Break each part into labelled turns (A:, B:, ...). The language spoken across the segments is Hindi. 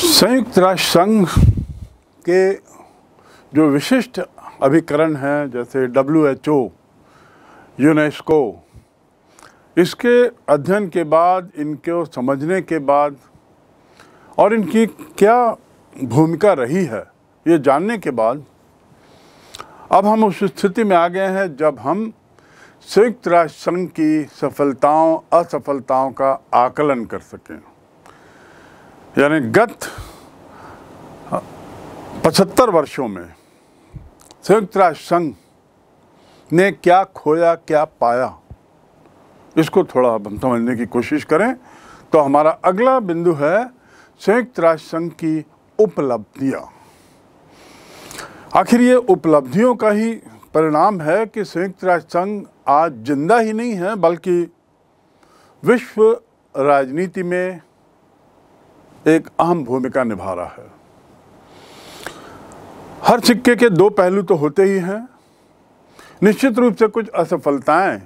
A: संयुक्त राष्ट्र संघ के जो विशिष्ट अभिकरण हैं जैसे डब्ल्यू एच ओ यूनेस्को इसके अध्ययन के बाद इनको समझने के बाद और इनकी क्या भूमिका रही है ये जानने के बाद अब हम उस स्थिति में आ गए हैं जब हम संयुक्त राष्ट्र संघ की सफलताओं असफलताओं का आकलन कर सकें यानी गत पचहत्तर वर्षों में संयुक्त राष्ट्र संघ ने क्या खोया क्या पाया इसको थोड़ा हम समझने की कोशिश करें तो हमारा अगला बिंदु है संयुक्त राष्ट्र संघ की उपलब्धियां आखिर ये उपलब्धियों का ही परिणाम है कि संयुक्त राष्ट्र संघ आज जिंदा ही नहीं है बल्कि विश्व राजनीति में एक अहम भूमिका निभा रहा है हर सिक्के के दो पहलू तो होते ही हैं निश्चित रूप से कुछ असफलताएं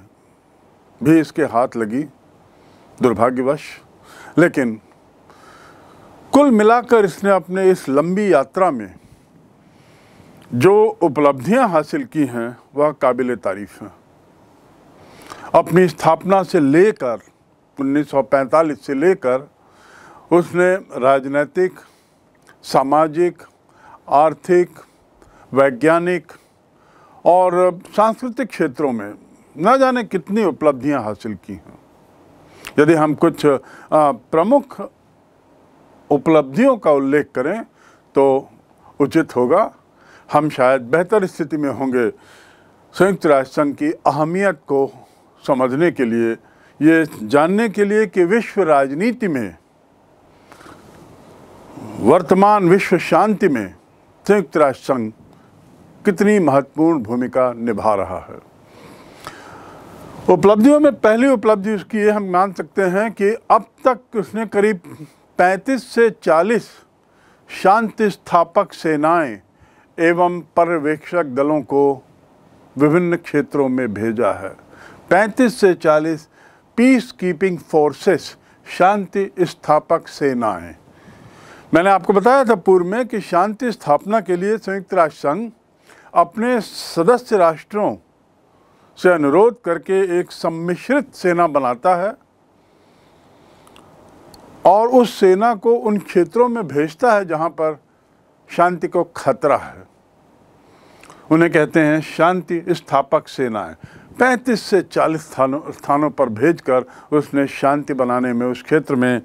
A: भी इसके हाथ लगी दुर्भाग्यवश लेकिन कुल मिलाकर इसने अपने इस लंबी यात्रा में जो उपलब्धियां हासिल की हैं वह काबिल तारीफ हैं अपनी स्थापना से लेकर 1945 से लेकर उसने राजनीतिक सामाजिक आर्थिक वैज्ञानिक और सांस्कृतिक क्षेत्रों में न जाने कितनी उपलब्धियां हासिल की हैं यदि हम कुछ प्रमुख उपलब्धियों का उल्लेख करें तो उचित होगा हम शायद बेहतर स्थिति में होंगे संयुक्त राष्ट्र संघ की अहमियत को समझने के लिए ये जानने के लिए कि विश्व राजनीति में वर्तमान विश्व शांति में संयुक्त राष्ट्र संघ कितनी महत्वपूर्ण भूमिका निभा रहा है उपलब्धियों में पहली उपलब्धि उसकी ये हम मान सकते हैं कि अब तक उसने करीब 35 से 40 शांति स्थापक सेनाएं एवं पर्यवेक्षक दलों को विभिन्न क्षेत्रों में भेजा है 35 से 40 पीस कीपिंग फोर्सेस शांति स्थापक सेनाएं मैंने आपको बताया था पूर्व में कि शांति स्थापना के लिए संयुक्त राष्ट्र संघ अपने सदस्य राष्ट्रों से अनुरोध करके एक सम्मिश्रित सेना बनाता है और उस सेना को उन क्षेत्रों में भेजता है जहां पर शांति को खतरा है उन्हें कहते हैं शांति स्थापक सेनाएं पैंतीस से चालीस स्थानों स्थानों पर भेजकर उसने शांति बनाने में उस क्षेत्र में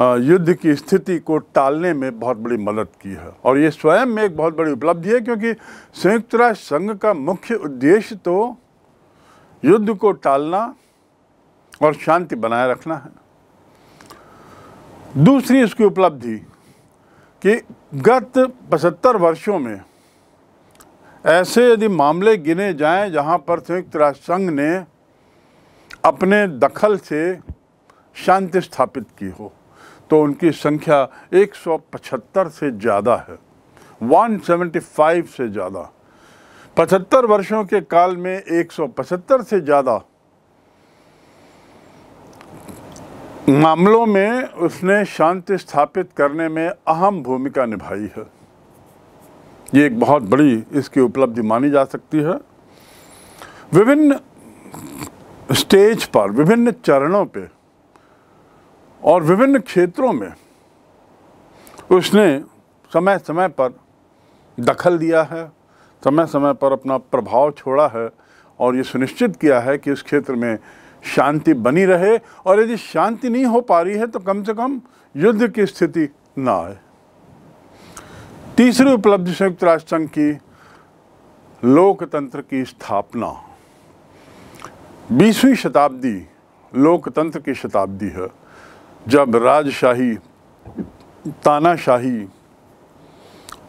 A: युद्ध की स्थिति को टालने में बहुत बड़ी मदद की है और ये स्वयं में एक बहुत बड़ी उपलब्धि है क्योंकि संयुक्त राष्ट्र संघ का मुख्य उद्देश्य तो युद्ध को टालना और शांति बनाए रखना है दूसरी इसकी उपलब्धि कि गत पचहत्तर वर्षों में ऐसे यदि मामले गिने जाएं जहां पर संयुक्त राष्ट्र संघ ने अपने दखल से शांति स्थापित की हो तो उनकी संख्या 175 से ज़्यादा है 175 से ज़्यादा 75 वर्षों के काल में 175 से ज़्यादा मामलों में उसने शांति स्थापित करने में अहम भूमिका निभाई है ये एक बहुत बड़ी इसकी उपलब्धि मानी जा सकती है विभिन्न स्टेज पर विभिन्न चरणों पे और विभिन्न क्षेत्रों में उसने समय समय पर दखल दिया है समय समय पर अपना प्रभाव छोड़ा है और ये सुनिश्चित किया है कि इस क्षेत्र में शांति बनी रहे और यदि शांति नहीं हो पा रही है तो कम से कम युद्ध की स्थिति ना आए तीसरी उपलब्धि संयुक्त राष्ट्र संघ की लोकतंत्र की स्थापना बीसवीं शताब्दी लोकतंत्र की शताब्दी है जब राजशाही तानाशाही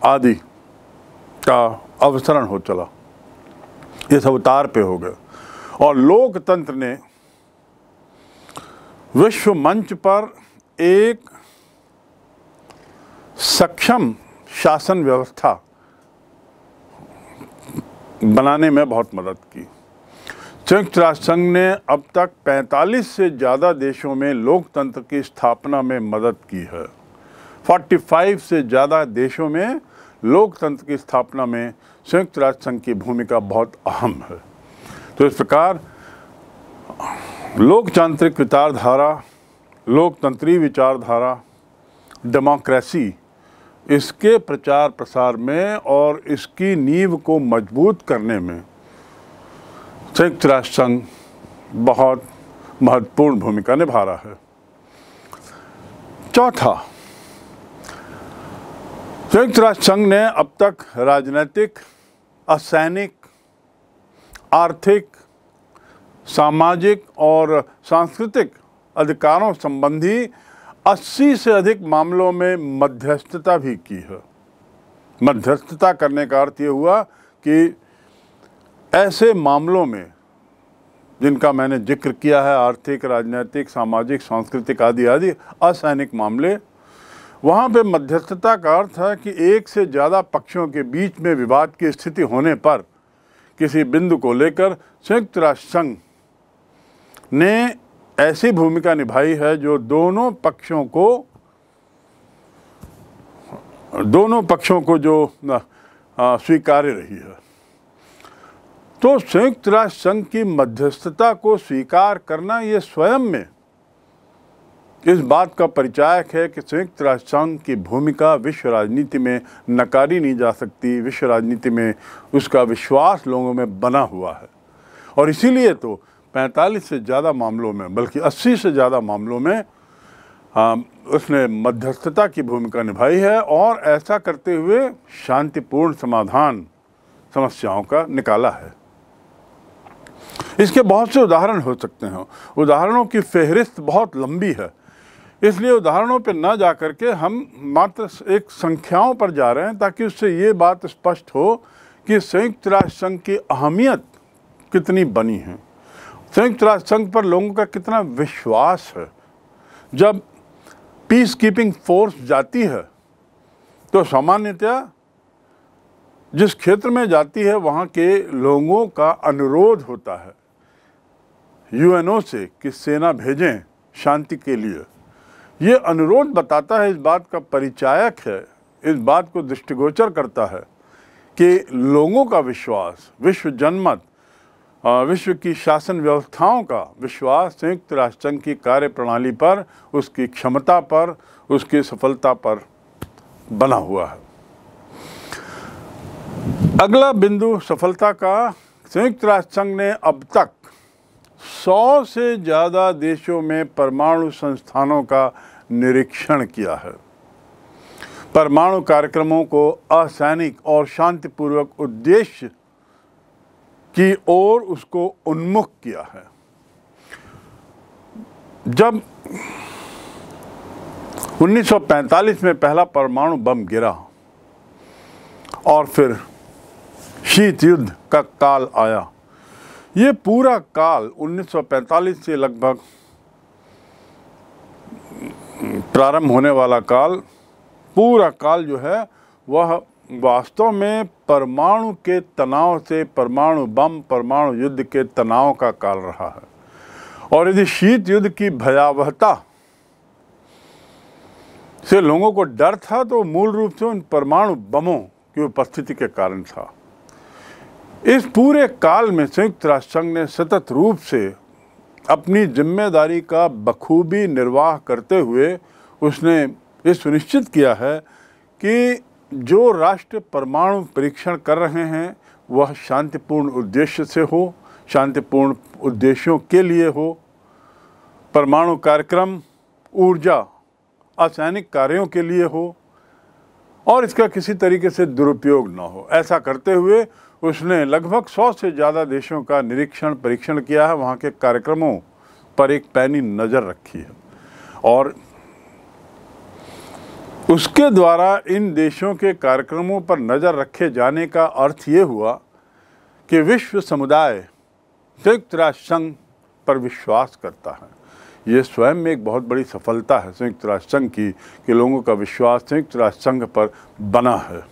A: आदि का अवसरण हो चला ये सब उतार पे हो गया और लोकतंत्र ने विश्व मंच पर एक सक्षम शासन व्यवस्था बनाने में बहुत मदद की संयुक्त राष्ट्र संघ ने अब तक 45 से ज़्यादा देशों में लोकतंत्र की स्थापना में मदद की है 45 से ज़्यादा देशों में लोकतंत्र की स्थापना में संयुक्त राष्ट्र संघ की भूमिका बहुत अहम है तो इस प्रकार लोकतांत्रिक विचारधारा लोकतंत्री विचारधारा डेमोक्रेसी इसके प्रचार प्रसार में और इसकी नींव को मजबूत करने में संयुक्त राष्ट्र संघ बहुत महत्वपूर्ण भूमिका निभा रहा है चौथा संयुक्त राष्ट्र संघ ने अब तक राजनीतिक असैनिक आर्थिक सामाजिक और सांस्कृतिक अधिकारों संबंधी 80 से अधिक मामलों में मध्यस्थता भी की है मध्यस्थता करने का अर्थ ये हुआ कि ऐसे मामलों में जिनका मैंने जिक्र किया है आर्थिक राजनीतिक सामाजिक सांस्कृतिक आदि आदि असैनिक मामले वहाँ पे मध्यस्थता का अर्थ है कि एक से ज़्यादा पक्षों के बीच में विवाद की स्थिति होने पर किसी बिंदु को लेकर संयुक्त राष्ट्र संघ ने ऐसी भूमिका निभाई है जो दोनों पक्षों को दोनों पक्षों को जो स्वीकार्य रही है तो संयुक्त राष्ट्र संघ की मध्यस्थता को स्वीकार करना ये स्वयं में इस बात का परिचायक है कि संयुक्त राष्ट्र संघ की भूमिका विश्व राजनीति में नकारी नहीं जा सकती विश्व राजनीति में उसका विश्वास लोगों में बना हुआ है और इसीलिए तो 45 से ज़्यादा मामलों में बल्कि 80 से ज़्यादा मामलों में आ, उसने मध्यस्थता की भूमिका निभाई है और ऐसा करते हुए शांतिपूर्ण समाधान समस्याओं का निकाला है इसके बहुत से उदाहरण हो सकते हैं उदाहरणों की फहरिस्त बहुत लंबी है इसलिए उदाहरणों पर ना जा करके के हम मात्र एक संख्याओं पर जा रहे हैं ताकि उससे ये बात स्पष्ट हो कि संयुक्त राष्ट्र संघ की अहमियत कितनी बनी है संयुक्त राष्ट्र संघ पर लोगों का कितना विश्वास है जब पीस कीपिंग फोर्स जाती है तो सामान्यतया जिस क्षेत्र में जाती है वहाँ के लोगों का अनुरोध होता है यूएनओ से कि सेना भेजें शांति के लिए ये अनुरोध बताता है इस बात का परिचायक है इस बात को दृष्टिगोचर करता है कि लोगों का विश्वास विश्व जनमत विश्व की शासन व्यवस्थाओं का विश्वास संयुक्त राष्ट्र संघ की कार्य प्रणाली पर उसकी क्षमता पर उसकी सफलता पर बना हुआ है अगला बिंदु सफलता का संयुक्त राष्ट्र संघ ने अब तक 100 से ज़्यादा देशों में परमाणु संस्थानों का निरीक्षण किया है परमाणु कार्यक्रमों को असैनिक और शांतिपूर्वक उद्देश्य की ओर उसको उन्मुख किया है जब 1945 में पहला परमाणु बम गिरा और फिर शीत युद्ध का काल आया ये पूरा काल 1945 से लगभग प्रारंभ होने वाला काल पूरा काल जो है वह वास्तव में परमाणु के तनाव से परमाणु बम परमाणु युद्ध के तनाव का काल रहा है और यदि शीत युद्ध की भयावहता से लोगों को डर था तो मूल रूप से उन परमाणु बमों की उपस्थिति के कारण था इस पूरे काल में संयुक्त राष्ट्र संघ ने सतत रूप से अपनी जिम्मेदारी का बखूबी निर्वाह करते हुए उसने ये सुनिश्चित किया है कि जो राष्ट्र परमाणु परीक्षण कर रहे हैं वह शांतिपूर्ण उद्देश्य से हो शांतिपूर्ण उद्देश्यों के लिए हो परमाणु कार्यक्रम ऊर्जा असैनिक कार्यों के लिए हो और इसका किसी तरीके से दुरुपयोग ना हो ऐसा करते हुए उसने लगभग सौ से ज़्यादा देशों का निरीक्षण परीक्षण किया है वहाँ के कार्यक्रमों पर एक पैनी नज़र रखी है और उसके द्वारा इन देशों के कार्यक्रमों पर नज़र रखे जाने का अर्थ ये हुआ कि विश्व समुदाय संयुक्त राष्ट्र संघ पर विश्वास करता है ये स्वयं में एक बहुत बड़ी सफलता है संयुक्त राष्ट्र संघ की कि लोगों का विश्वास संयुक्त राष्ट्र संघ पर बना है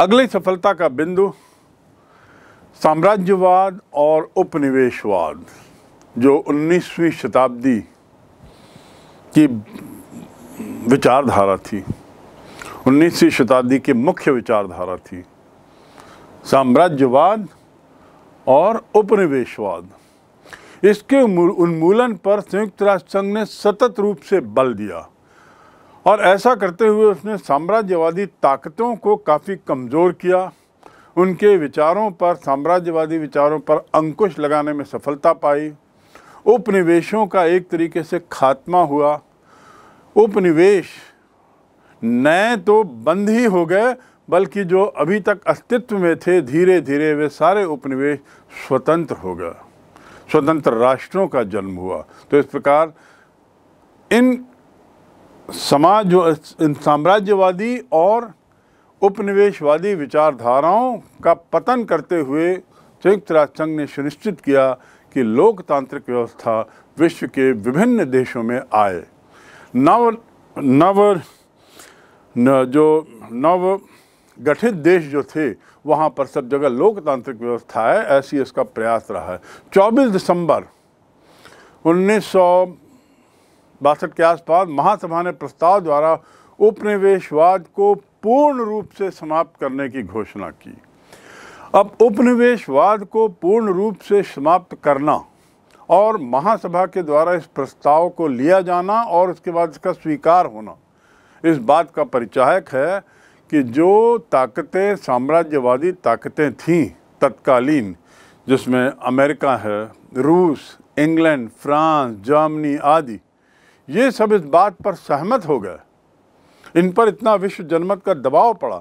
A: अगली सफलता का बिंदु साम्राज्यवाद और उपनिवेशवाद जो 19वीं शताब्दी की विचारधारा थी 19वीं शताब्दी की मुख्य विचारधारा थी साम्राज्यवाद और उपनिवेशवाद इसके उन्मूलन पर संयुक्त राष्ट्र संघ ने सतत रूप से बल दिया और ऐसा करते हुए उसने साम्राज्यवादी ताकतों को काफ़ी कमज़ोर किया उनके विचारों पर साम्राज्यवादी विचारों पर अंकुश लगाने में सफलता पाई उपनिवेशों का एक तरीके से खात्मा हुआ उपनिवेश नए तो बंद ही हो गए बल्कि जो अभी तक अस्तित्व में थे धीरे धीरे वे सारे उपनिवेश स्वतंत्र हो गए स्वतंत्र राष्ट्रों का जन्म हुआ तो इस प्रकार इन समाज साम्राज्यवादी और उपनिवेशवादी विचारधाराओं का पतन करते हुए संयुक्त राष्ट्र संघ ने सुनिश्चित किया कि लोकतांत्रिक व्यवस्था विश्व के विभिन्न देशों में आए नव नव न, जो नव गठित देश जो थे वहाँ पर सब जगह लोकतांत्रिक व्यवस्था है ऐसी इसका प्रयास रहा है 24 दिसंबर उन्नीस बासठ के आसपास महासभा ने प्रस्ताव द्वारा उपनिवेशवाद को पूर्ण रूप से समाप्त करने की घोषणा की अब उपनिवेशवाद को पूर्ण रूप से समाप्त करना और महासभा के द्वारा इस प्रस्ताव को लिया जाना और उसके बाद इसका स्वीकार होना इस बात का परिचायक है कि जो ताकतें साम्राज्यवादी ताकतें थीं तत्कालीन जिसमें अमेरिका है रूस इंग्लैंड फ्रांस जर्मनी आदि ये सब इस बात पर सहमत हो गए इन पर इतना विश्व जनमत का दबाव पड़ा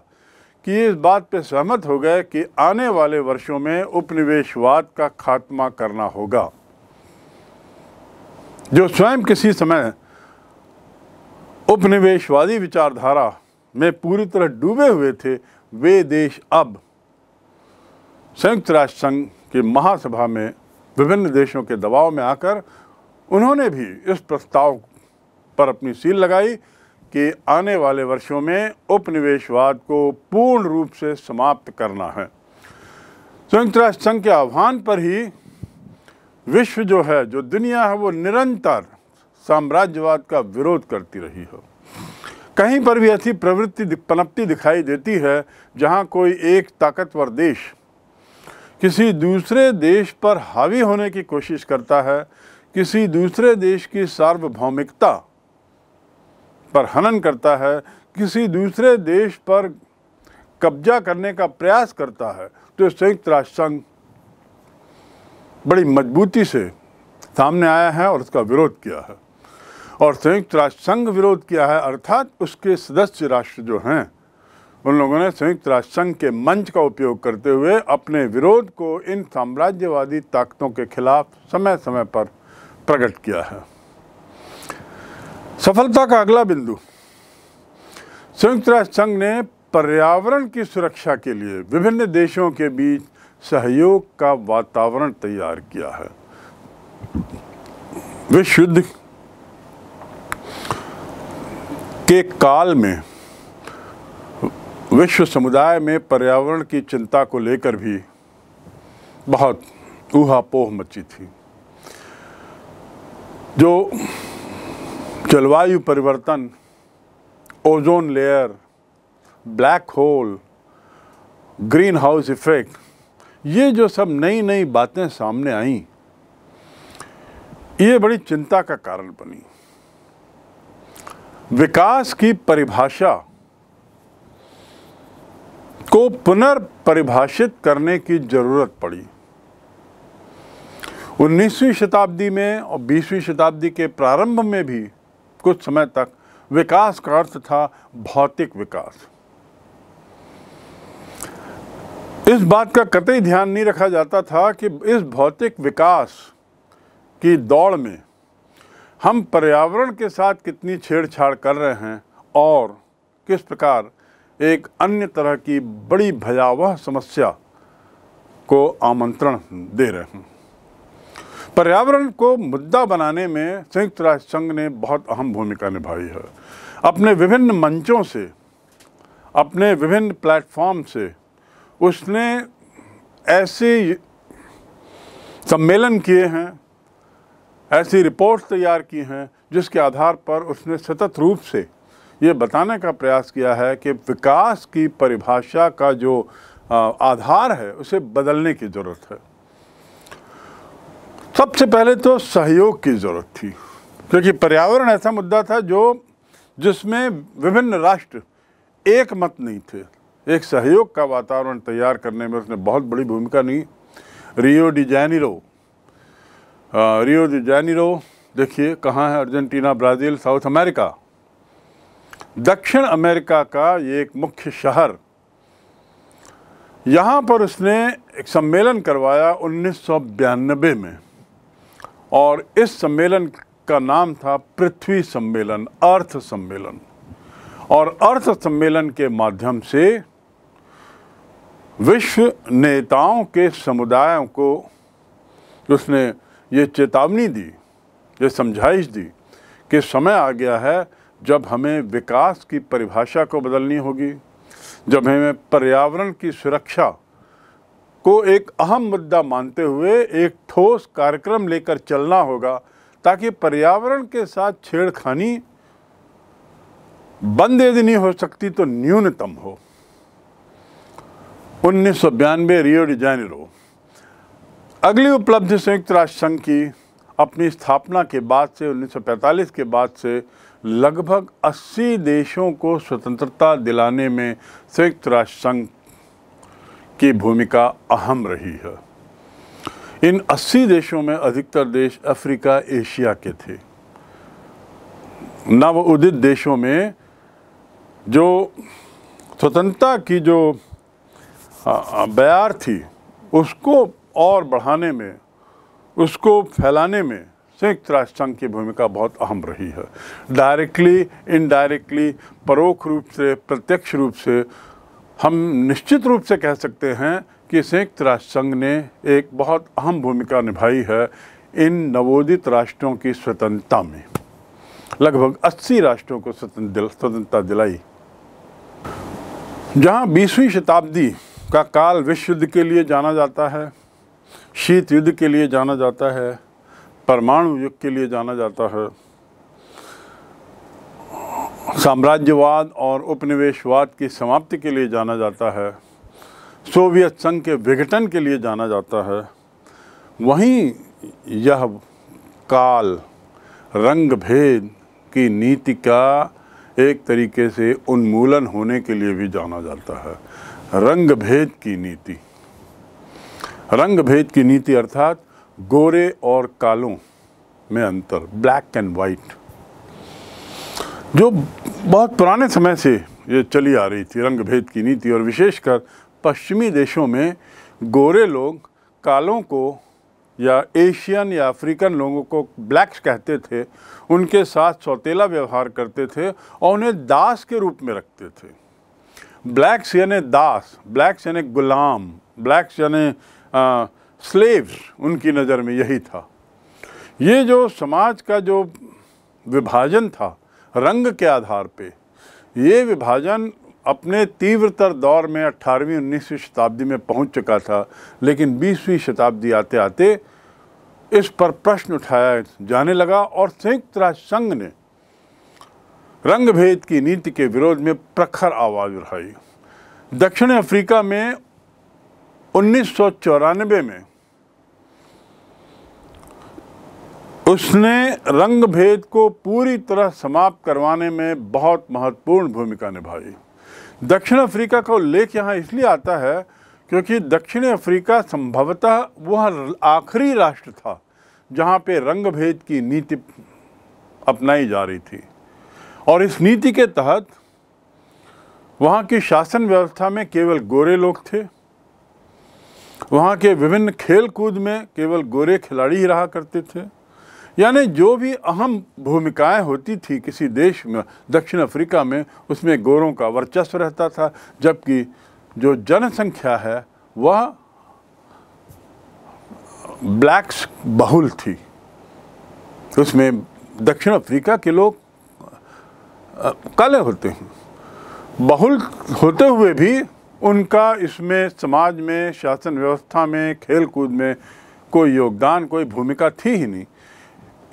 A: कि ये इस बात पर सहमत हो गए कि आने वाले वर्षों में उपनिवेशवाद का खात्मा करना होगा जो स्वयं किसी समय उपनिवेशवादी विचारधारा में पूरी तरह डूबे हुए थे वे देश अब संयुक्त राष्ट्र संघ की महासभा में विभिन्न देशों के दबाव में आकर उन्होंने भी इस प्रस्ताव पर अपनी सील लगाई कि आने वाले वर्षों में उपनिवेशवाद को पूर्ण रूप से समाप्त करना है संयुक्त राष्ट्र संघ के आह्वान पर ही विश्व जो है जो दुनिया है वो निरंतर साम्राज्यवाद का विरोध करती रही है कहीं पर भी ऐसी प्रवृत्ति पनपती दिखाई देती है जहां कोई एक ताकतवर देश किसी दूसरे देश पर हावी होने की कोशिश करता है किसी दूसरे देश की सार्वभौमिकता पर हनन करता है किसी दूसरे देश पर कब्जा करने का प्रयास करता है तो संयुक्त राष्ट्र संघ बड़ी मजबूती से सामने आया है और उसका विरोध किया है और संयुक्त राष्ट्र संघ विरोध किया है अर्थात उसके सदस्य राष्ट्र जो हैं उन लोगों ने संयुक्त राष्ट्र संघ के मंच का उपयोग करते हुए अपने विरोध को इन साम्राज्यवादी ताकतों के खिलाफ समय समय पर प्रकट किया है सफलता का अगला बिंदु संयुक्त राष्ट्र संघ ने पर्यावरण की सुरक्षा के लिए विभिन्न देशों के बीच सहयोग का वातावरण तैयार किया है विश्व युद्ध के काल में विश्व समुदाय में पर्यावरण की चिंता को लेकर भी बहुत ऊहापोह मची थी जो जलवायु परिवर्तन ozone layer black hole greenhouse effect ये जो सब नई नई बातें सामने आई ये बड़ी चिंता का कारण बनी विकास की परिभाषा को पुनर्परिभाषित करने की जरूरत पड़ी 19वीं शताब्दी में और 20वीं शताब्दी के प्रारंभ में भी कुछ समय तक विकास का अर्थ था भौतिक विकास इस बात का कतई ध्यान नहीं रखा जाता था कि इस भौतिक विकास की दौड़ में हम पर्यावरण के साथ कितनी छेड़छाड़ कर रहे हैं और किस प्रकार एक अन्य तरह की बड़ी भयावह समस्या को आमंत्रण दे रहे हैं पर्यावरण को मुद्दा बनाने में संयुक्त राष्ट्र संघ ने बहुत अहम भूमिका निभाई है अपने विभिन्न मंचों से अपने विभिन्न प्लेटफॉर्म से उसने ऐसे सम्मेलन किए हैं ऐसी रिपोर्ट तैयार की हैं जिसके आधार पर उसने सतत रूप से ये बताने का प्रयास किया है कि विकास की परिभाषा का जो आधार है उसे बदलने की ज़रूरत है सबसे पहले तो सहयोग की ज़रूरत थी क्योंकि पर्यावरण ऐसा मुद्दा था जो जिसमें विभिन्न राष्ट्र एक मत नहीं थे एक सहयोग का वातावरण तैयार करने में उसने बहुत बड़ी भूमिका ली रियो डी जैनिरो रियो डी जैनिरो देखिए कहाँ है अर्जेंटीना ब्राज़ील साउथ अमेरिका दक्षिण अमेरिका का ये एक मुख्य शहर यहाँ पर उसने एक सम्मेलन करवाया उन्नीस में और इस सम्मेलन का नाम था पृथ्वी सम्मेलन अर्थ सम्मेलन और अर्थ सम्मेलन के माध्यम से विश्व नेताओं के समुदायों को उसने ये चेतावनी दी ये समझाइश दी कि समय आ गया है जब हमें विकास की परिभाषा को बदलनी होगी जब हमें पर्यावरण की सुरक्षा को एक अहम मुद्दा मानते हुए एक ठोस कार्यक्रम लेकर चलना होगा ताकि पर्यावरण के साथ छेड़खानी बंद यदि नहीं हो सकती तो न्यूनतम हो उन्नीस सौ रियो डिजाइनरो अगली उपलब्धि संयुक्त राष्ट्र संघ की अपनी स्थापना के बाद से 1945 के बाद से लगभग 80 देशों को स्वतंत्रता दिलाने में संयुक्त राष्ट्र संघ की भूमिका अहम रही है इन 80 देशों में अधिकतर देश अफ्रीका एशिया के थे नव उदित देशों में जो स्वतंत्रता की जो बयार थी उसको और बढ़ाने में उसको फैलाने में संयुक्त राष्ट्र संघ की भूमिका बहुत अहम रही है डायरेक्टली इनडायरेक्टली परोक्ष रूप से प्रत्यक्ष रूप से हम निश्चित रूप से कह सकते हैं कि संयुक्त राष्ट्र संघ ने एक बहुत अहम भूमिका निभाई है इन नवोदित राष्ट्रों की स्वतंत्रता में लगभग 80 राष्ट्रों को स्वतंत्रता दिलाई जहां 20वीं शताब्दी का काल विश्व युद्ध के लिए जाना जाता है शीत युद्ध के लिए जाना जाता है परमाणु युग के लिए जाना जाता है साम्राज्यवाद और उपनिवेशवाद की समाप्ति के लिए जाना जाता है सोवियत संघ के विघटन के लिए जाना जाता है वहीं यह काल रंग भेद की नीति का एक तरीके से उन्मूलन होने के लिए भी जाना जाता है रंग भेद की नीति रंग भेद की नीति अर्थात गोरे और कालों में अंतर ब्लैक एंड वाइट जो बहुत पुराने समय से ये चली आ रही थी रंग भेद की नीति और विशेषकर पश्चिमी देशों में गोरे लोग कालों को या एशियन या अफ्रीकन लोगों को ब्लैक्स कहते थे उनके साथ सौतेला व्यवहार करते थे और उन्हें दास के रूप में रखते थे ब्लैक्स यानी दास ब्लैक्स यानी गुलाम ब्लैक्स यानी स्लेव्स उनकी नज़र में यही था ये जो समाज का जो विभाजन था रंग के आधार पे ये विभाजन अपने तीव्रतर दौर में 18वीं 19वीं शताब्दी में पहुंच चुका था लेकिन 20वीं शताब्दी आते आते इस पर प्रश्न उठाया जाने लगा और संयुक्त राष्ट्र संघ ने रंगभेद की नीति के विरोध में प्रखर आवाज़ उठाई दक्षिण अफ्रीका में उन्नीस में उसने रंग भेद को पूरी तरह समाप्त करवाने में बहुत महत्वपूर्ण भूमिका निभाई दक्षिण अफ्रीका का उल्लेख यहाँ इसलिए आता है क्योंकि दक्षिण अफ्रीका संभवतः वह आखिरी राष्ट्र था जहाँ पे रंग भेद की नीति अपनाई जा रही थी और इस नीति के तहत वहाँ की शासन व्यवस्था में केवल गोरे लोग थे वहाँ के विभिन्न खेल कूद में केवल गोरे खिलाड़ी ही रहा करते थे यानी जो भी अहम भूमिकाएं होती थी किसी देश में दक्षिण अफ्रीका में उसमें गोरों का वर्चस्व रहता था जबकि जो जनसंख्या है वह ब्लैक्स बहुल थी उसमें दक्षिण अफ्रीका के लोग काले होते हैं बहुल होते हुए भी उनका इसमें समाज में शासन व्यवस्था में खेल कूद में कोई योगदान कोई भूमिका थी ही नहीं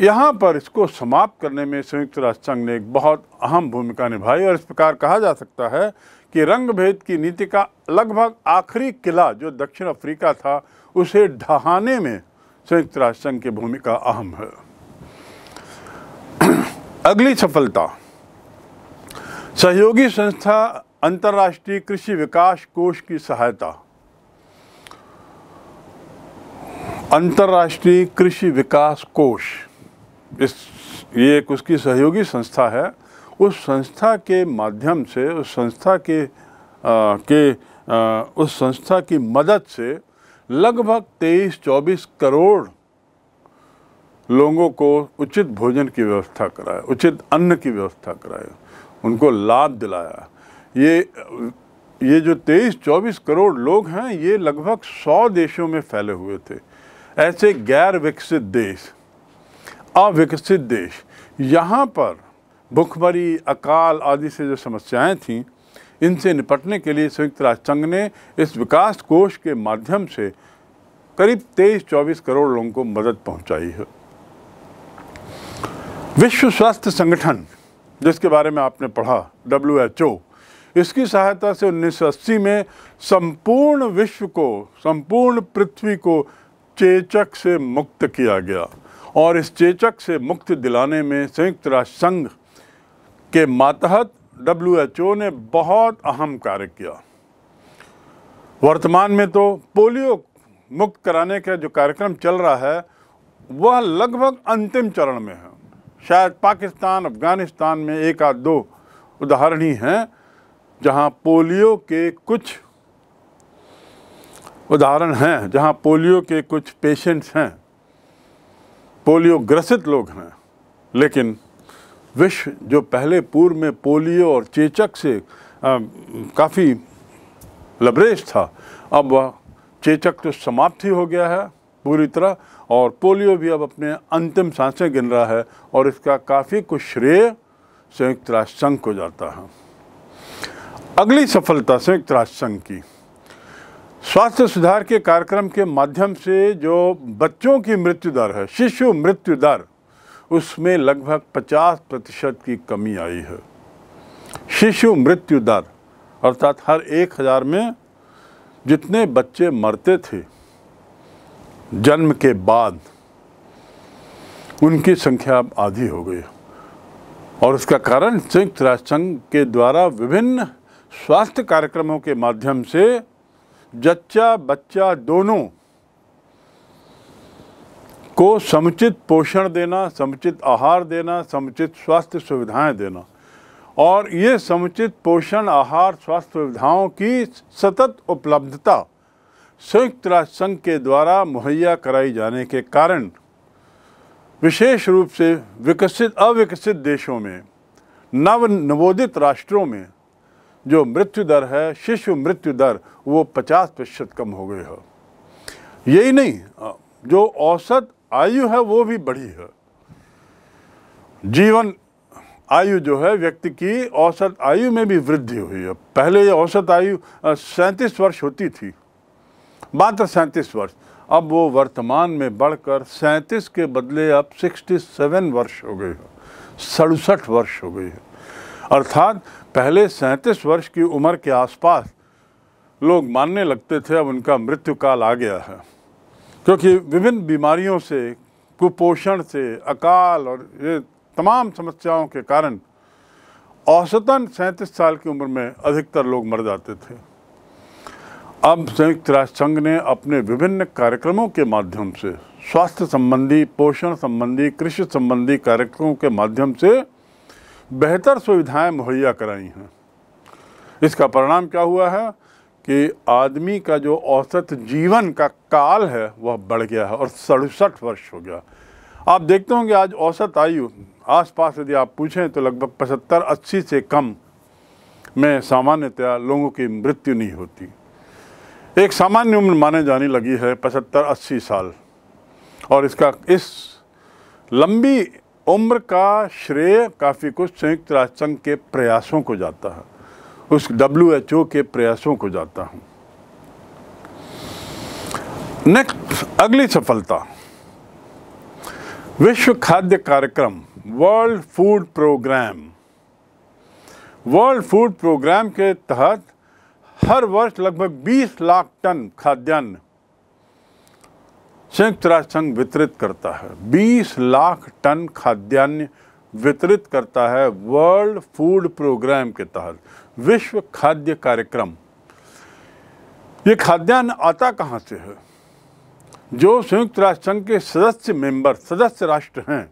A: यहाँ पर इसको समाप्त करने में संयुक्त राष्ट्र संघ ने एक बहुत अहम भूमिका निभाई और इस प्रकार कहा जा सकता है कि रंग भेद की नीति का लगभग आखिरी किला जो दक्षिण अफ्रीका था उसे ढहाने में संयुक्त राष्ट्र संघ की भूमिका अहम है अगली सफलता सहयोगी संस्था अंतर्राष्ट्रीय कृषि विकास कोष की सहायता अंतर्राष्ट्रीय कृषि विकास कोष इस ये एक उसकी सहयोगी संस्था है उस संस्था के माध्यम से उस संस्था के आ, के आ, उस संस्था की मदद से लगभग 23-24 करोड़ लोगों को उचित भोजन की व्यवस्था कराए उचित अन्न की व्यवस्था कराए उनको लाभ दिलाया ये ये जो 23-24 करोड़ लोग हैं ये लगभग 100 देशों में फैले हुए थे ऐसे गैर विकसित देश अविकसित देश यहाँ पर भुखमरी अकाल आदि से जो समस्याएं थीं इनसे निपटने के लिए संयुक्त राष्ट्र संघ ने इस विकास कोष के माध्यम से करीब तेईस चौबीस करोड़ लोगों को मदद पहुंचाई है विश्व स्वास्थ्य संगठन जिसके बारे में आपने पढ़ा डब्ल्यू एच ओ इसकी सहायता से 1980 में संपूर्ण विश्व को संपूर्ण पृथ्वी को चेचक से मुक्त किया गया और इस चेचक से मुक्त दिलाने में संयुक्त राष्ट्र संघ के मातहत डब्ल्यू ने बहुत अहम कार्य किया वर्तमान में तो पोलियो मुक्त कराने का जो कार्यक्रम चल रहा है वह लगभग अंतिम चरण में है शायद पाकिस्तान अफगानिस्तान में एक आध दो उदाहरण ही हैं जहां पोलियो के कुछ उदाहरण हैं जहां पोलियो के कुछ पेशेंट्स हैं पोलियो ग्रसित लोग हैं लेकिन विश्व जो पहले पूर्व में पोलियो और चेचक से काफ़ी लबरेज था अब वह चेचक तो समाप्त ही हो गया है पूरी तरह और पोलियो भी अब अपने अंतिम सांसें गिन रहा है और इसका काफ़ी कुछ श्रेय संयुक्त राष्ट्र संघ को जाता है अगली सफलता संयुक्त राष्ट्र संघ की स्वास्थ्य सुधार के कार्यक्रम के माध्यम से जो बच्चों की मृत्यु दर है शिशु मृत्यु दर उसमें लगभग 50 प्रतिशत की कमी आई है शिशु मृत्यु दर अर्थात हर एक हज़ार में जितने बच्चे मरते थे जन्म के बाद उनकी संख्या अब आधी हो गई और उसका कारण संयुक्त राष्ट्र संघ के द्वारा विभिन्न स्वास्थ्य कार्यक्रमों के माध्यम से जच्चा बच्चा दोनों को समुचित पोषण देना समुचित आहार देना समुचित स्वास्थ्य सुविधाएं देना और ये समुचित पोषण आहार स्वास्थ्य सुविधाओं की सतत उपलब्धता संयुक्त राष्ट्र संघ के द्वारा मुहैया कराई जाने के कारण विशेष रूप से विकसित अविकसित देशों में नव नवोदित राष्ट्रों में जो मृत्यु दर है शिशु मृत्यु दर वो 50 प्रतिशत कम हो गई है यही नहीं जो औसत आयु है वो भी बढ़ी है जीवन आयु जो है व्यक्ति की औसत आयु में भी वृद्धि हुई है पहले ये औसत आयु सैंतीस वर्ष होती थी मात्र सैंतीस वर्ष अब वो वर्तमान में बढ़कर सैंतीस के बदले अब सिक्सटी सेवन वर्ष हो गई है सड़सठ वर्ष हो गई है अर्थात पहले सैंतीस वर्ष की उम्र के आसपास लोग मानने लगते थे अब उनका मृत्यु काल आ गया है क्योंकि विभिन्न बीमारियों से कुपोषण से अकाल और ये तमाम समस्याओं के कारण औसतन सैंतीस साल की उम्र में अधिकतर लोग मर जाते थे अब संयुक्त राष्ट्र संघ ने अपने विभिन्न कार्यक्रमों के माध्यम से स्वास्थ्य संबंधी पोषण संबंधी कृषि संबंधी कार्यक्रमों के माध्यम से बेहतर सुविधाएं मुहैया कराई हैं इसका परिणाम क्या हुआ है कि आदमी का जो औसत जीवन का काल है वह बढ़ गया है और सड़सठ वर्ष हो गया आप देखते होंगे आज औसत आयु आसपास यदि आप पूछें तो लगभग पचहत्तर अस्सी से कम में सामान्यतया लोगों की मृत्यु नहीं होती एक सामान्य उम्र माने जाने लगी है पचहत्तर अस्सी साल और इसका इस लंबी उम्र का श्रेय काफ़ी कुछ संयुक्त राष्ट्र संघ के प्रयासों को जाता है उस डब्ल्यू एच ओ के प्रयासों को जाता हूँ नेक्स्ट अगली सफलता विश्व खाद्य कार्यक्रम world food programme world food programme के तहत हर वर्ष लगभग 20 लाख टन खाद्यान्न संयुक्त राष्ट्र संघ वितरित करता है 20 लाख टन खाद्यान्न वितरित करता है वर्ल्ड फूड प्रोग्राम के तहत विश्व खाद्य कार्यक्रम ये खाद्यान्न आता कहाँ से है जो संयुक्त राष्ट्र संघ के सदस्य मेंबर सदस्य राष्ट्र हैं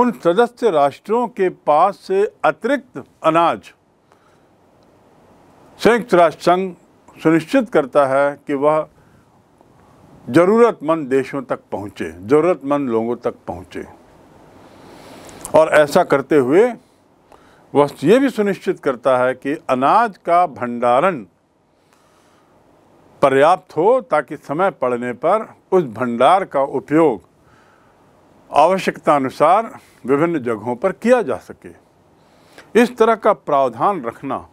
A: उन सदस्य राष्ट्रों के पास से अतिरिक्त अनाज संयुक्त राष्ट्र संघ सुनिश्चित करता है कि वह ज़रूरतमंद देशों तक पहुँचे ज़रूरतमंद लोगों तक पहुँचे और ऐसा करते हुए वह ये भी सुनिश्चित करता है कि अनाज का भंडारण पर्याप्त हो ताकि समय पड़ने पर उस भंडार का उपयोग आवश्यकतानुसार विभिन्न जगहों पर किया जा सके इस तरह का प्रावधान रखना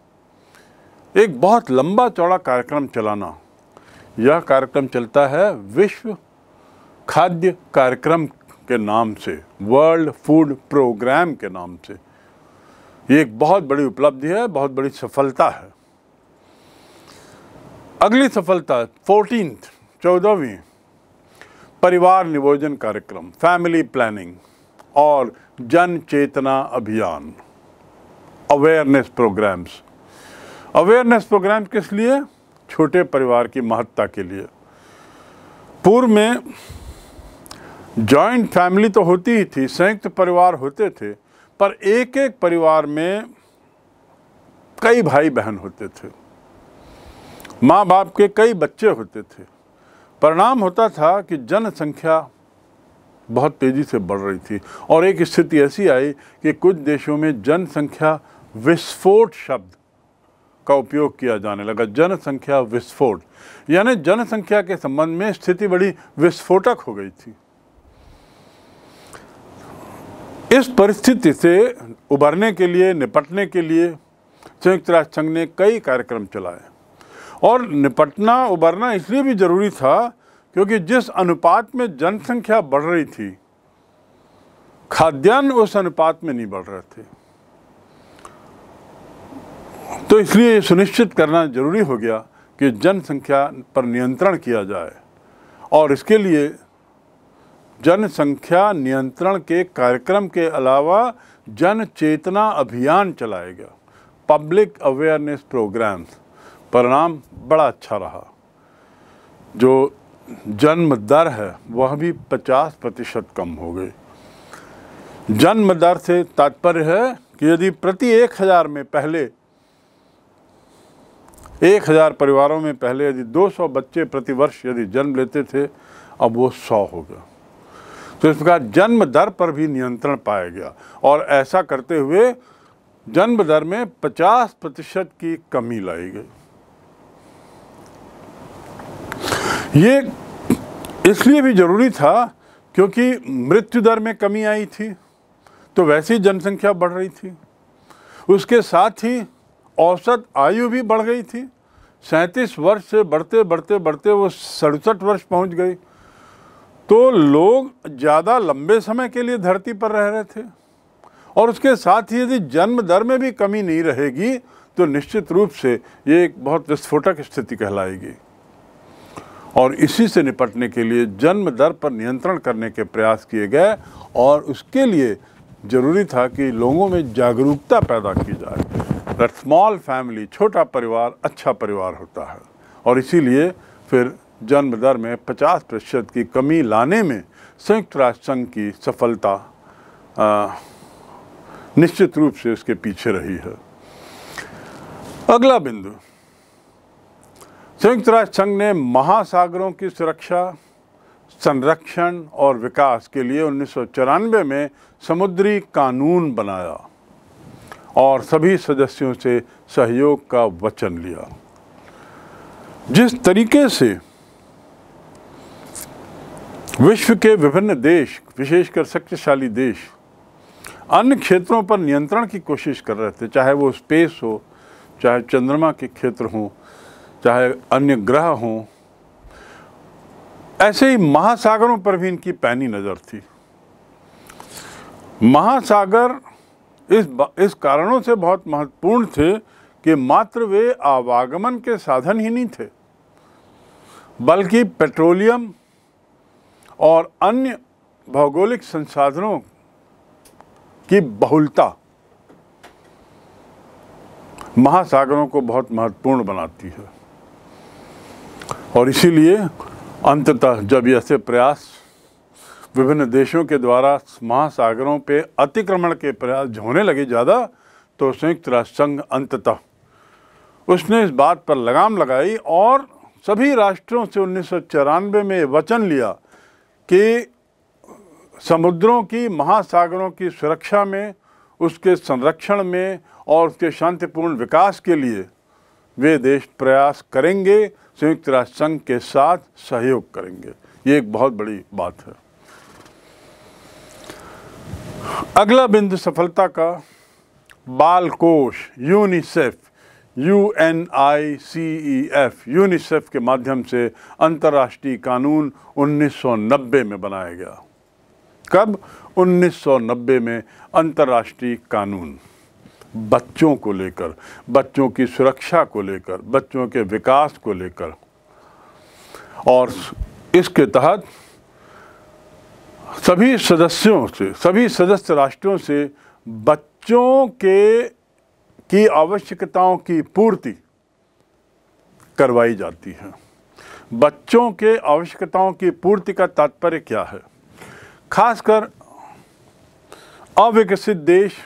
A: एक बहुत लंबा चौड़ा कार्यक्रम चलाना यह कार्यक्रम चलता है विश्व खाद्य कार्यक्रम के नाम से वर्ल्ड फूड प्रोग्राम के नाम से ये एक बहुत बड़ी उपलब्धि है बहुत बड़ी सफलता है अगली सफलता फोर्टीन चौदहवीं परिवार नियोजन कार्यक्रम फैमिली प्लानिंग और जन चेतना अभियान अवेयरनेस प्रोग्राम्स अवेयरनेस प्रोग्राम किस लिए छोटे परिवार की महत्ता के लिए पूर्व में जॉइंट फैमिली तो होती ही थी संयुक्त परिवार होते थे पर एक एक परिवार में कई भाई बहन होते थे माँ बाप के कई बच्चे होते थे परिणाम होता था कि जनसंख्या बहुत तेज़ी से बढ़ रही थी और एक स्थिति ऐसी आई कि कुछ देशों में जनसंख्या विस्फोट शब्द का उपयोग किया जाने लगा जनसंख्या विस्फोट यानी जनसंख्या के संबंध में स्थिति बड़ी विस्फोटक हो गई थी इस परिस्थिति से उभरने के लिए निपटने के लिए संयुक्त राष्ट्र संघ ने कई कार्यक्रम चलाए और निपटना उभरना इसलिए भी ज़रूरी था क्योंकि जिस अनुपात में जनसंख्या बढ़ रही थी खाद्यान्न उस अनुपात में नहीं बढ़ रहे थे तो इसलिए ये सुनिश्चित करना जरूरी हो गया कि जनसंख्या पर नियंत्रण किया जाए और इसके लिए जनसंख्या नियंत्रण के कार्यक्रम के अलावा जन चेतना अभियान चलाया गया पब्लिक अवेयरनेस प्रोग्राम्स परिणाम बड़ा अच्छा रहा जो जन्म दर है वह भी 50 प्रतिशत कम हो गई जन्म दर से तात्पर्य है कि यदि प्रति एक हज़ार में पहले एक हज़ार परिवारों में पहले यदि 200 बच्चे प्रतिवर्ष यदि जन्म लेते थे अब वो 100 हो गया तो इस प्रकार जन्म दर पर भी नियंत्रण पाया गया और ऐसा करते हुए जन्म दर में 50 प्रतिशत की कमी लाई गई ये इसलिए भी ज़रूरी था क्योंकि मृत्यु दर में कमी आई थी तो वैसे ही जनसंख्या बढ़ रही थी उसके साथ ही औसत आयु भी बढ़ गई थी सैंतीस वर्ष से बढ़ते बढ़ते बढ़ते वो सड़सठ वर्ष पहुंच गई तो लोग ज़्यादा लंबे समय के लिए धरती पर रह रहे थे और उसके साथ ही यदि जन्म दर में भी कमी नहीं रहेगी तो निश्चित रूप से ये एक बहुत विस्फोटक स्थिति कहलाएगी और इसी से निपटने के लिए जन्म दर पर नियंत्रण करने के प्रयास किए गए और उसके लिए ज़रूरी था कि लोगों में जागरूकता पैदा की जाए अगर स्मॉल फैमिली छोटा परिवार अच्छा परिवार होता है और इसीलिए फिर जन्म दर में 50 प्रतिशत की कमी लाने में संयुक्त राष्ट्र संघ की सफलता आ, निश्चित रूप से उसके पीछे रही है अगला बिंदु संयुक्त राष्ट्र संघ ने महासागरों की सुरक्षा संरक्षण और विकास के लिए उन्नीस में समुद्री कानून बनाया और सभी सदस्यों से सहयोग का वचन लिया जिस तरीके से विश्व के विभिन्न देश विशेषकर शक्तिशाली देश अन्य क्षेत्रों पर नियंत्रण की कोशिश कर रहे थे चाहे वो स्पेस हो चाहे चंद्रमा के क्षेत्र हो चाहे अन्य ग्रह हो ऐसे ही महासागरों पर भी इनकी पैनी नज़र थी महासागर इस इस कारणों से बहुत महत्वपूर्ण थे कि मात्र वे आवागमन के साधन ही नहीं थे बल्कि पेट्रोलियम और अन्य भौगोलिक संसाधनों की बहुलता महासागरों को बहुत महत्वपूर्ण बनाती है और इसीलिए अंततः जब ऐसे प्रयास विभिन्न देशों के द्वारा महासागरों पे अतिक्रमण के प्रयास होने लगे ज़्यादा तो संयुक्त राष्ट्र संघ अंततः उसने इस बात पर लगाम लगाई और सभी राष्ट्रों से उन्नीस में वचन लिया कि समुद्रों की महासागरों की सुरक्षा में उसके संरक्षण में और उसके शांतिपूर्ण विकास के लिए वे देश प्रयास करेंगे संयुक्त राष्ट्र संघ के साथ सहयोग करेंगे ये एक बहुत बड़ी बात है अगला बिंदु सफलता का बाल कोष UNICEF U N I C E F UNICEF के माध्यम से अंतर्राष्ट्रीय कानून 1990 में बनाया गया कब 1990 में अंतर्राष्ट्रीय कानून बच्चों को लेकर बच्चों की सुरक्षा को लेकर बच्चों के विकास को लेकर और इसके तहत सभी सदस्यों से सभी सदस्य राष्ट्रों से बच्चों के की आवश्यकताओं की पूर्ति करवाई जाती है बच्चों के आवश्यकताओं की पूर्ति का तात्पर्य क्या है खासकर अविकसित देश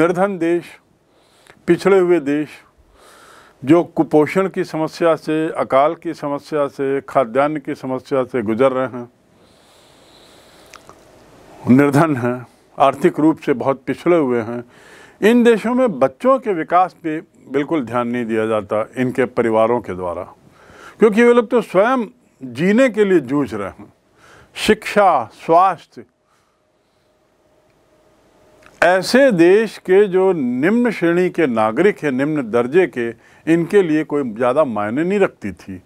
A: निर्धन देश पिछड़े हुए देश जो कुपोषण की समस्या से अकाल की समस्या से खाद्यान्न की समस्या से गुजर रहे हैं निर्धन हैं आर्थिक रूप से बहुत पिछड़े हुए हैं इन देशों में बच्चों के विकास पे बिल्कुल ध्यान नहीं दिया जाता इनके परिवारों के द्वारा क्योंकि वे लोग तो स्वयं जीने के लिए जूझ रहे हैं शिक्षा स्वास्थ्य ऐसे देश के जो निम्न श्रेणी के नागरिक हैं निम्न दर्जे के इनके लिए कोई ज़्यादा मायने नहीं रखती थी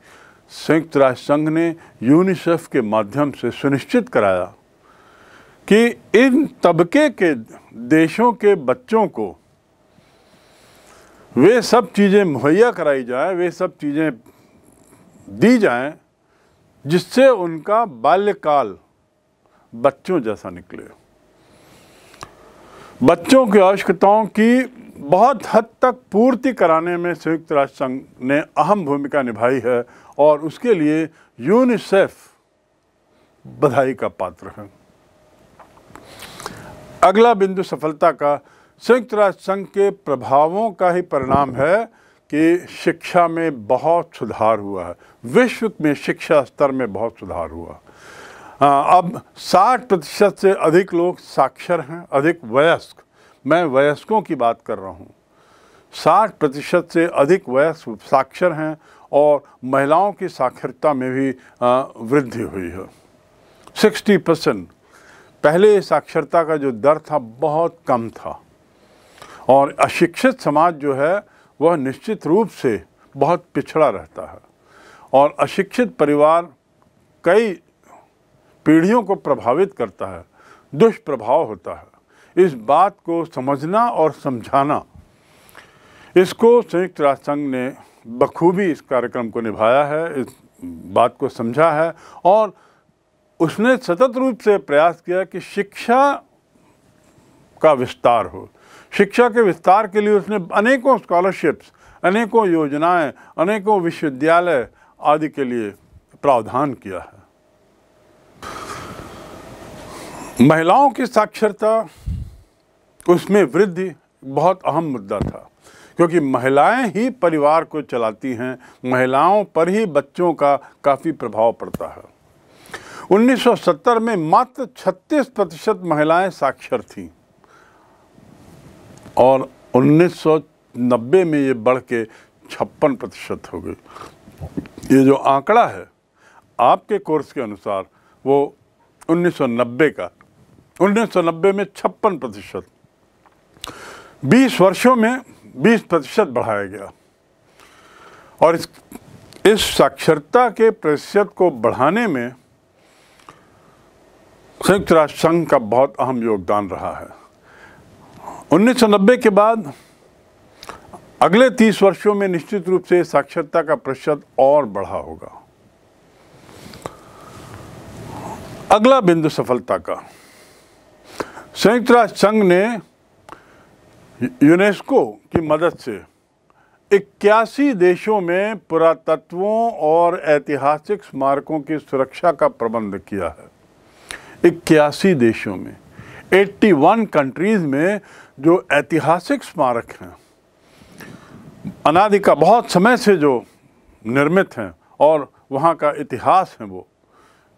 A: संयुक्त राष्ट्र संघ ने यूनिसेफ के माध्यम से सुनिश्चित कराया कि इन तबके के देशों के बच्चों को वे सब चीज़ें मुहैया कराई जाएं वे सब चीज़ें दी जाएं जिससे उनका बाल्यकाल बच्चों जैसा निकले बच्चों की आवश्यकताओं की बहुत हद तक पूर्ति कराने में संयुक्त राष्ट्र संघ ने अहम भूमिका निभाई है और उसके लिए यूनिसेफ बधाई का पात्र है अगला बिंदु सफलता का संयुक्त राष्ट्र संघ के प्रभावों का ही परिणाम है कि शिक्षा में बहुत सुधार हुआ है विश्व में शिक्षा स्तर में बहुत सुधार हुआ अब 60 प्रतिशत से अधिक लोग साक्षर हैं अधिक वयस्क मैं वयस्कों की बात कर रहा हूँ 60 प्रतिशत से अधिक वयस्क साक्षर हैं और महिलाओं की साक्षरता में भी वृद्धि हुई है 60 परसेंट पहले साक्षरता का जो दर था बहुत कम था और अशिक्षित समाज जो है वह निश्चित रूप से बहुत पिछड़ा रहता है और अशिक्षित परिवार कई पीढ़ियों को प्रभावित करता है दुष्प्रभाव होता है इस बात को समझना और समझाना इसको संयुक्त राष्ट्र संघ ने बखूबी इस कार्यक्रम को निभाया है इस बात को समझा है और उसने सतत रूप से प्रयास किया कि शिक्षा का विस्तार हो शिक्षा के विस्तार के लिए उसने अनेकों स्कॉलरशिप्स अनेकों योजनाएं, अनेकों विश्वविद्यालय आदि के लिए प्रावधान किया है महिलाओं की साक्षरता उसमें वृद्धि बहुत अहम मुद्दा था क्योंकि महिलाएं ही परिवार को चलाती हैं महिलाओं पर ही बच्चों का काफ़ी प्रभाव पड़ता है 1970 में मात्र 36 प्रतिशत महिलाएं साक्षर थीं और 1990 में ये बढ़ के छप्पन प्रतिशत हो गई ये जो आंकड़ा है आपके कोर्स के अनुसार वो 1990 का 1990 में छप्पन प्रतिशत बीस वर्षों में बीस प्रतिशत बढ़ाया गया और इस इस साक्षरता के प्रतिशत को बढ़ाने में संयुक्त राष्ट्र संघ का बहुत अहम योगदान रहा है उन्नीस के बाद अगले 30 वर्षों में निश्चित रूप से साक्षरता का प्रतिशत और बढ़ा होगा अगला बिंदु सफलता का संयुक्त राष्ट्र संघ ने यूनेस्को की मदद से इक्यासी देशों में पुरातत्वों और ऐतिहासिक स्मारकों की सुरक्षा का प्रबंध किया है इक्यासी देशों में 81 कंट्रीज़ में जो ऐतिहासिक स्मारक हैं अनादि का बहुत समय से जो निर्मित हैं और वहाँ का इतिहास है वो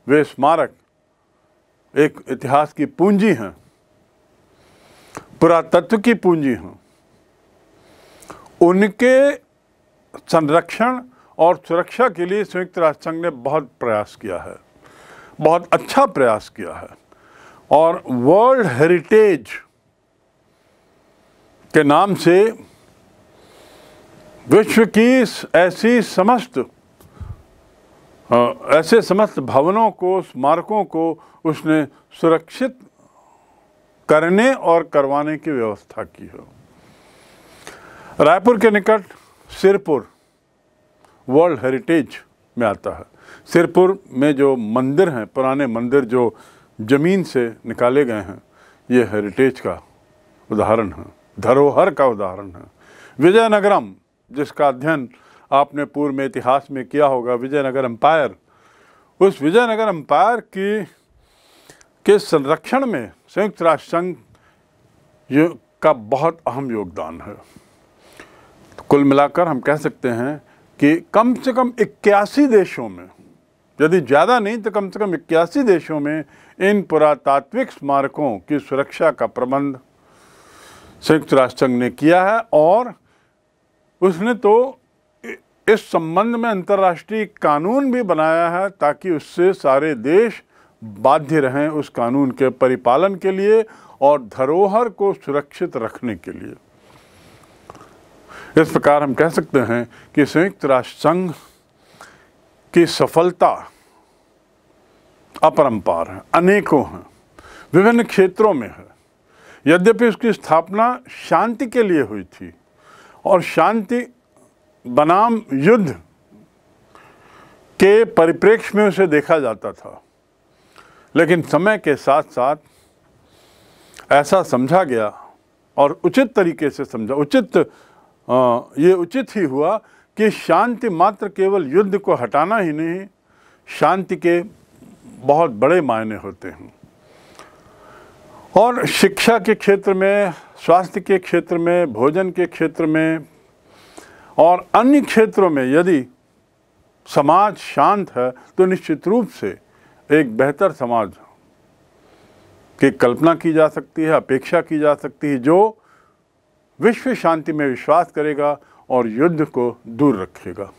A: वे स्मारक एक इतिहास की पूंजी हैं पुरातत्व की पूंजी हैं उनके संरक्षण और सुरक्षा के लिए संयुक्त राष्ट्र संघ ने बहुत प्रयास किया है बहुत अच्छा प्रयास किया है और वर्ल्ड हेरिटेज के नाम से विश्व की ऐसी समस्त ऐसे समस्त भवनों को स्मारकों को उसने सुरक्षित करने और करवाने की व्यवस्था की है रायपुर के निकट सिरपुर वर्ल्ड हेरिटेज में आता है सिरपुर में जो मंदिर हैं पुराने मंदिर जो ज़मीन से निकाले गए हैं ये हेरिटेज का उदाहरण है धरोहर का उदाहरण है विजयनगरम जिसका अध्ययन आपने पूर्व में इतिहास में किया होगा विजयनगर एम्पायर उस विजयनगर एम्पायर की के संरक्षण में संयुक्त राष्ट्र संघ का बहुत अहम योगदान है कुल मिलाकर हम कह सकते हैं कि कम से कम इक्यासी देशों में यदि ज़्यादा नहीं तो कम से कम इक्यासी देशों में इन पुरातात्विक स्मारकों की सुरक्षा का प्रबंध संयुक्त राष्ट्र संघ ने किया है और उसने तो इस संबंध में अंतर्राष्ट्रीय कानून भी बनाया है ताकि उससे सारे देश बाध्य रहें उस कानून के परिपालन के लिए और धरोहर को सुरक्षित रखने के लिए इस प्रकार हम कह सकते हैं कि संयुक्त राष्ट्र संघ की सफलता अपरंपार है अनेकों हैं विभिन्न क्षेत्रों में है यद्यपि उसकी स्थापना शांति के लिए हुई थी और शांति बनाम युद्ध के परिप्रेक्ष्य में उसे देखा जाता था लेकिन समय के साथ साथ ऐसा समझा गया और उचित तरीके से समझा उचित आ, ये उचित ही हुआ कि शांति मात्र केवल युद्ध को हटाना ही नहीं शांति के बहुत बड़े मायने होते हैं और शिक्षा के क्षेत्र में स्वास्थ्य के क्षेत्र में भोजन के क्षेत्र में और अन्य क्षेत्रों में यदि समाज शांत है तो निश्चित रूप से एक बेहतर समाज की कल्पना की जा सकती है अपेक्षा की जा सकती है जो विश्व शांति में विश्वास करेगा और युद्ध को दूर रखेगा